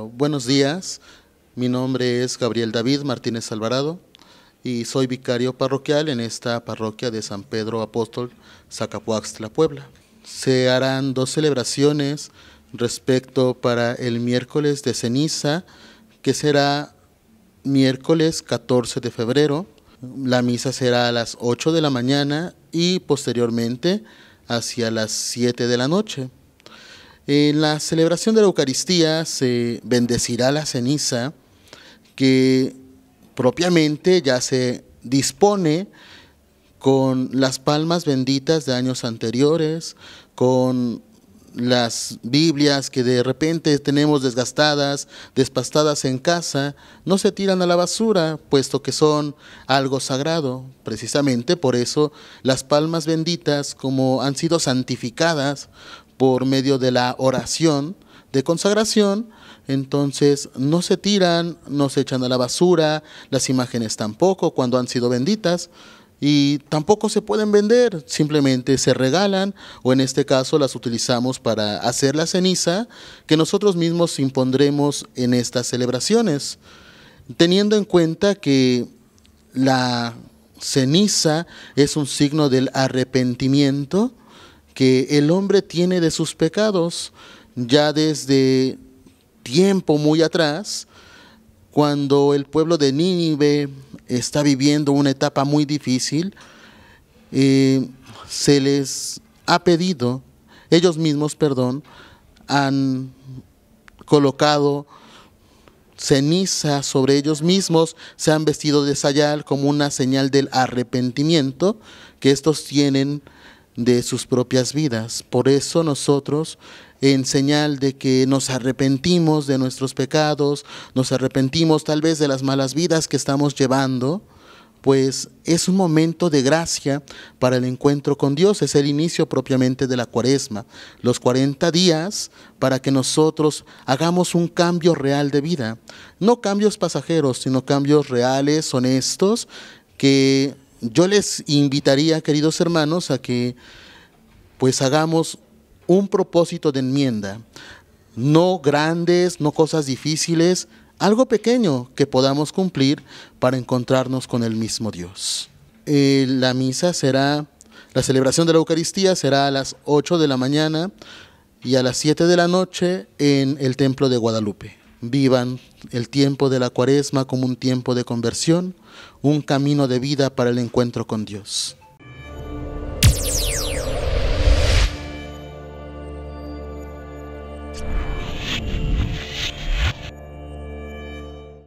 Buenos días, mi nombre es Gabriel David Martínez Alvarado y soy vicario parroquial en esta parroquia de San Pedro Apóstol, la Puebla. Se harán dos celebraciones respecto para el miércoles de ceniza, que será miércoles 14 de febrero. La misa será a las 8 de la mañana y posteriormente hacia las 7 de la noche. En la celebración de la Eucaristía se bendecirá la ceniza que propiamente ya se dispone con las palmas benditas de años anteriores, con las Biblias que de repente tenemos desgastadas, despastadas en casa, no se tiran a la basura, puesto que son algo sagrado. Precisamente por eso las palmas benditas, como han sido santificadas por medio de la oración de consagración, entonces no se tiran, no se echan a la basura, las imágenes tampoco cuando han sido benditas y tampoco se pueden vender, simplemente se regalan o en este caso las utilizamos para hacer la ceniza que nosotros mismos impondremos en estas celebraciones, teniendo en cuenta que la ceniza es un signo del arrepentimiento, que el hombre tiene de sus pecados ya desde tiempo muy atrás, cuando el pueblo de Nínive está viviendo una etapa muy difícil, eh, se les ha pedido, ellos mismos, perdón, han colocado ceniza sobre ellos mismos, se han vestido de sayal como una señal del arrepentimiento que estos tienen de sus propias vidas. Por eso nosotros, en señal de que nos arrepentimos de nuestros pecados, nos arrepentimos tal vez de las malas vidas que estamos llevando, pues es un momento de gracia para el encuentro con Dios, es el inicio propiamente de la cuaresma, los 40 días para que nosotros hagamos un cambio real de vida, no cambios pasajeros, sino cambios reales, honestos, que yo les invitaría, queridos hermanos, a que pues hagamos un propósito de enmienda, no grandes, no cosas difíciles, algo pequeño que podamos cumplir para encontrarnos con el mismo Dios. Eh, la misa será, la celebración de la Eucaristía será a las 8 de la mañana y a las 7 de la noche en el Templo de Guadalupe vivan el tiempo de la cuaresma como un tiempo de conversión, un camino de vida para el encuentro con Dios.